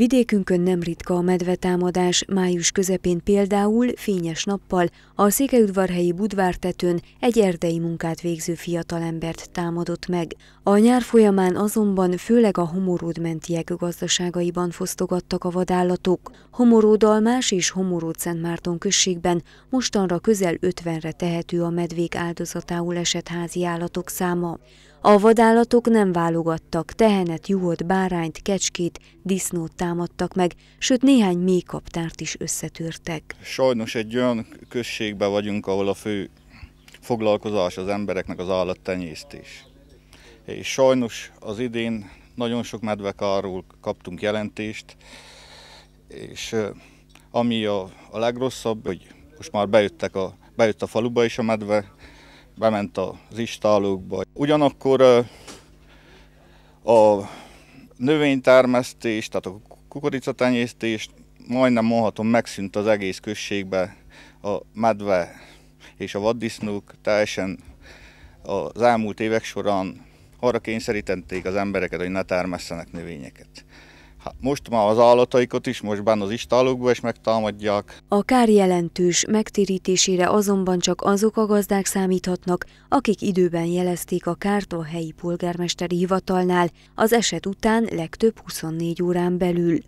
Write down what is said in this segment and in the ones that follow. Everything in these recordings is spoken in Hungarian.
Vidékünkön nem ritka a medvetámadás, május közepén például fényes nappal a Székelyudvarhelyi Budvártetőn egy erdei munkát végző fiatalembert támadott meg. A nyár folyamán azonban főleg a homoródmentiek gazdaságaiban fosztogattak a vadállatok. Homoródalmás és Homoród-Szentmárton községben mostanra közel 50-re tehető a medvék áldozatául esett házi állatok száma. A vadállatok nem válogattak, tehenet, juhot, bárányt, kecskét, disznót támadtak meg, sőt néhány mély kaptárt is összetörtek. Sajnos egy olyan községben vagyunk, ahol a fő foglalkozás az embereknek az állattenyésztés. És sajnos az idén nagyon sok medvekáról kaptunk jelentést, és ami a, a legrosszabb, hogy most már bejöttek a, bejött a faluba is a medve, bement az istálókba. Ugyanakkor a növénytermesztés, tehát a kukoricatenyésztés majdnem mondhatom megszűnt az egész községbe a medve és a vaddisznók teljesen az elmúlt évek során arra kényszerítették az embereket, hogy ne termesszenek növényeket. Hát most már az állataikat is, most benne az istálókba is megtámadják. A kár jelentős megtérítésére azonban csak azok a gazdák számíthatnak, akik időben jelezték a kárt a helyi polgármesteri hivatalnál, az eset után legtöbb 24 órán belül.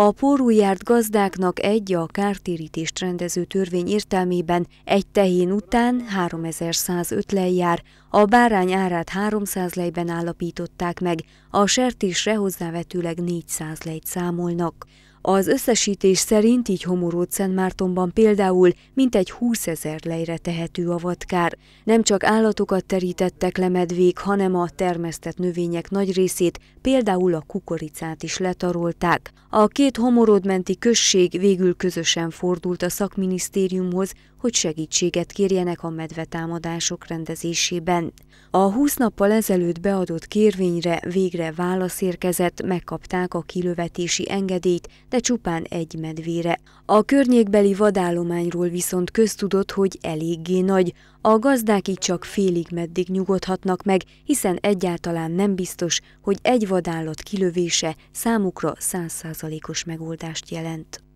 A pórújárt gazdáknak egy a kártérítést rendező törvény értelmében egy tehén után 3105 lej jár, a bárány árát 300 lejben állapították meg, a sertésre hozzávetőleg 400 lejt számolnak. Az összesítés szerint így homorult Szent Mártonban például mintegy 20 ezer lejre tehető avatkár. Nem csak állatokat terítettek le medvék, hanem a termesztett növények nagy részét, például a kukoricát is letarolták. A két homorodmenti község végül közösen fordult a szakminisztériumhoz, hogy segítséget kérjenek a medvetámadások rendezésében. A 20 nappal ezelőtt beadott kérvényre végre válasz érkezett, megkapták a kilövetési engedélyt, de csupán egy medvére. A környékbeli vadállományról viszont köztudott, hogy eléggé nagy. A gazdák így csak félig meddig nyugodhatnak meg, hiszen egyáltalán nem biztos, hogy egy vadállat kilövése számukra százszázalékos megoldást jelent.